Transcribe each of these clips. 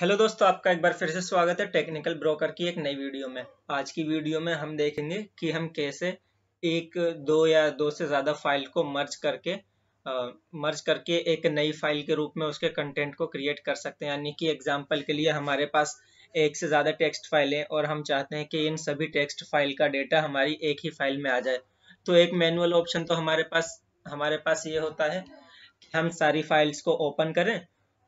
hello दोस्तों आपका एक बार फिर से स्वागत है टेक्निकल ब्रोकर की एक नई वीडियो में आज की वीडियो में हम देखेंगे कि हम कैसे एक दो या दो से ज़्यादा फाइल को मर्ज करके आ, मर्ज करके एक नई फाइल के रूप में उसके कंटेंट को क्रिएट कर सकते हैं यानी कि एग्जांपल के लिए हमारे पास एक से ज़्यादा टेक्स्ट फाइलें और हम चाहते हैं कि इन सभी टेक्स्ट फाइल का डेटा हमारी एक ही फाइल में आ जाए तो एक मैनुअल ऑप्शन तो हमारे पास हमारे पास ये होता है कि हम सारी फाइल्स को ओपन करें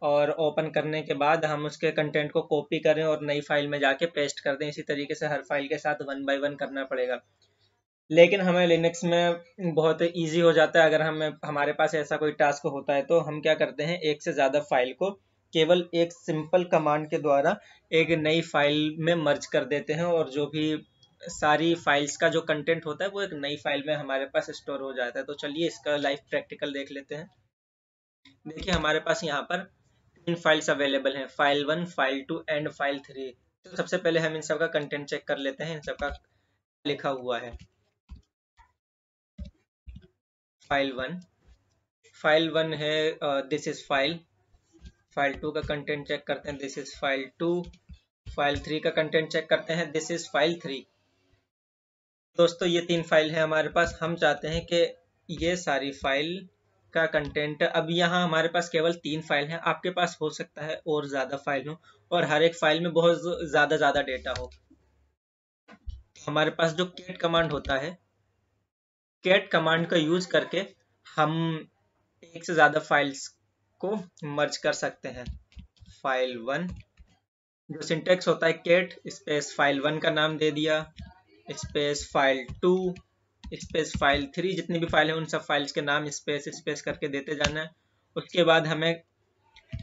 और ओपन करने के बाद हम उसके कंटेंट को कॉपी करें और नई फाइल में जाके पेस्ट कर दें इसी तरीके से हर फाइल के साथ वन बाय वन करना पड़ेगा लेकिन हमें लिनक्स में बहुत इजी हो जाता है अगर हमें हमारे पास ऐसा कोई टास्क होता है तो हम क्या करते हैं एक से ज़्यादा फाइल को केवल एक सिंपल कमांड के द्वारा एक नई फाइल में मर्ज कर देते हैं और जो भी सारी फाइल्स का जो कंटेंट होता है वो एक नई फाइल में हमारे पास स्टोर हो जाता है तो चलिए इसका लाइफ प्रैक्टिकल देख लेते हैं देखिए हमारे पास यहाँ पर तीन फाइल्स अवेलेबल हैं file one file two and file three तो सबसे पहले हम इन सब का कंटेंट चेक कर लेते हैं इन सब का लिखा हुआ है फाइल वन फाइल वन है this is file file two का कंटेंट चेक करते हैं this is file two file three का कंटेंट चेक करते हैं दिस इज फाइल थ्री दोस्तों ये तीन फाइल है हमारे पास हम चाहते हैं कि ये सारी फाइल का कंटेंट अब यहाँ हमारे पास केवल तीन फाइल हैं आपके पास हो सकता है और ज़्यादा फाइल हो और हर एक फाइल में बहुत ज़्यादा ज़्यादा डेटा हो हमारे पास जो कैट कमांड होता है कैट कमांड का यूज करके हम एक से ज़्यादा फाइल्स को मर्ज कर सकते हैं फाइल वन जो सिंटेक्स होता है कैट स्पेस फाइल वन का नाम दे दिया space file two space file three जितनी भी फाइल है उन सब फाइल्स के नाम स्पेस स्पेस करके देते जाना है उसके बाद हमें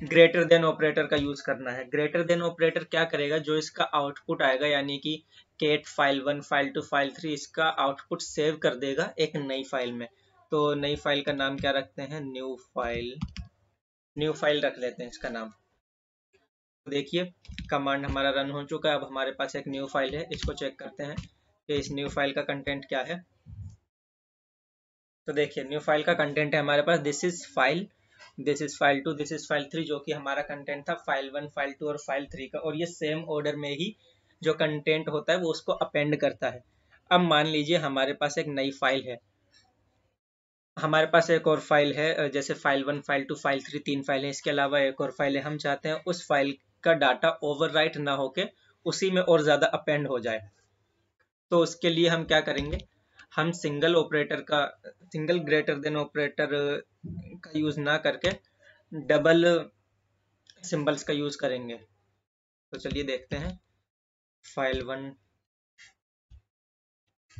ग्रेटर देन ऑपरेटर का यूज करना है ग्रेटर देन ऑपरेटर क्या करेगा जो इसका आउटपुट आएगा यानी कि cat file one file two file three इसका आउटपुट सेव कर देगा एक नई फाइल में तो नई फाइल का नाम क्या रखते हैं न्यू फाइल न्यू फाइल रख लेते हैं इसका नाम देखिए कमांड हमारा रन हो चुका है अब हमारे पास एक न्यू फाइल है इसको चेक करते हैं कि इस न्यू फाइल का कंटेंट क्या है तो देखिए न्यू फाइल का कंटेंट है हमारे पास this is file this is file two this is file three जो कि हमारा कंटेंट था फाइल वन फाइल टू और फाइल थ्री का और ये सेम ऑर्डर में ही जो कंटेंट होता है वो उसको अपेंड करता है अब मान लीजिए हमारे पास एक नई फाइल है हमारे पास एक और फाइल है जैसे file one file two file three तीन फाइल है इसके अलावा एक और फाइल है हम चाहते हैं उस फाइल का डाटा ओवरराइट ना होके उसी में और ज़्यादा अपेंड हो जाए तो उसके लिए हम क्या करेंगे हम सिंगल ऑपरेटर का सिंगल ग्रेटर देन ऑपरेटर का यूज़ ना करके डबल सिंबल्स uh, का यूज़ करेंगे तो चलिए देखते हैं file one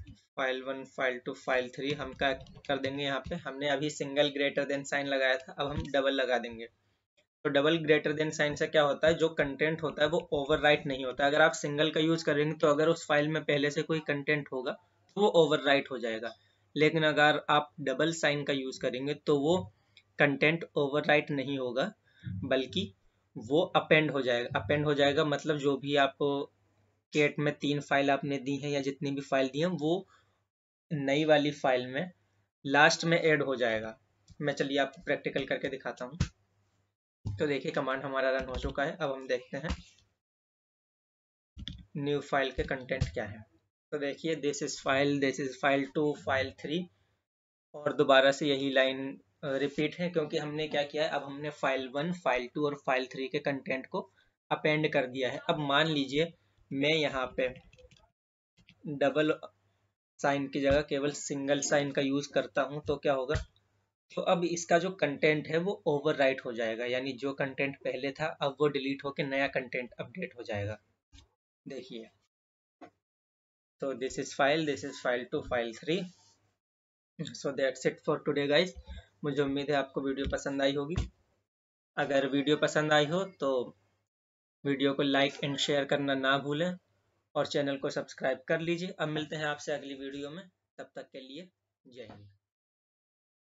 file one file two file three हम क्या कर देंगे यहाँ पे हमने अभी सिंगल ग्रेटर देन साइन लगाया था अब हम डबल लगा देंगे तो डबल ग्रेटर देन साइन से क्या होता है जो कंटेंट होता है वो ओवर नहीं होता अगर आप सिंगल का यूज करेंगे तो अगर उस फाइल में पहले से कोई कंटेंट होगा तो वो ओवर हो जाएगा लेकिन अगर आप डबल साइन का यूज़ करेंगे तो वो कंटेंट ओवर नहीं होगा बल्कि वो अपेंड हो जाएगा अपेंड हो जाएगा मतलब जो भी आप केट में तीन फाइल आपने दी हैं या जितनी भी फाइल दी हैं वो नई वाली फाइल में लास्ट में ऐड हो जाएगा मैं चलिए आपको प्रैक्टिकल करके दिखाता हूँ तो देखिए कमांड हमारा रन हो चुका है अब हम देखते हैं न्यू फाइल के कंटेंट क्या है तो देखिए this is file this is file two file three और दोबारा से यही लाइन रिपीट है क्योंकि हमने क्या किया है अब हमने फाइल वन फाइल टू और फाइल थ्री के कंटेंट को अपेंड कर दिया है अब मान लीजिए मैं यहाँ पे डबल साइन की जगह केवल सिंगल साइन का यूज़ करता हूँ तो क्या होगा तो अब इसका जो कंटेंट है वो ओवर हो जाएगा यानी जो कंटेंट पहले था अब वो डिलीट होकर नया कंटेंट अपडेट हो जाएगा देखिए so this is file this is file 2 file 3 so that's it for today guys मुझे उम्मीद है आपको वीडियो पसंद आई होगी अगर वीडियो पसंद आई हो तो वीडियो को लाइक एंड शेयर करना ना भूलें और चैनल को सब्सक्राइब कर लीजिए अब मिलते हैं आपसे अगली वीडियो में तब तक के लिए जय हिंद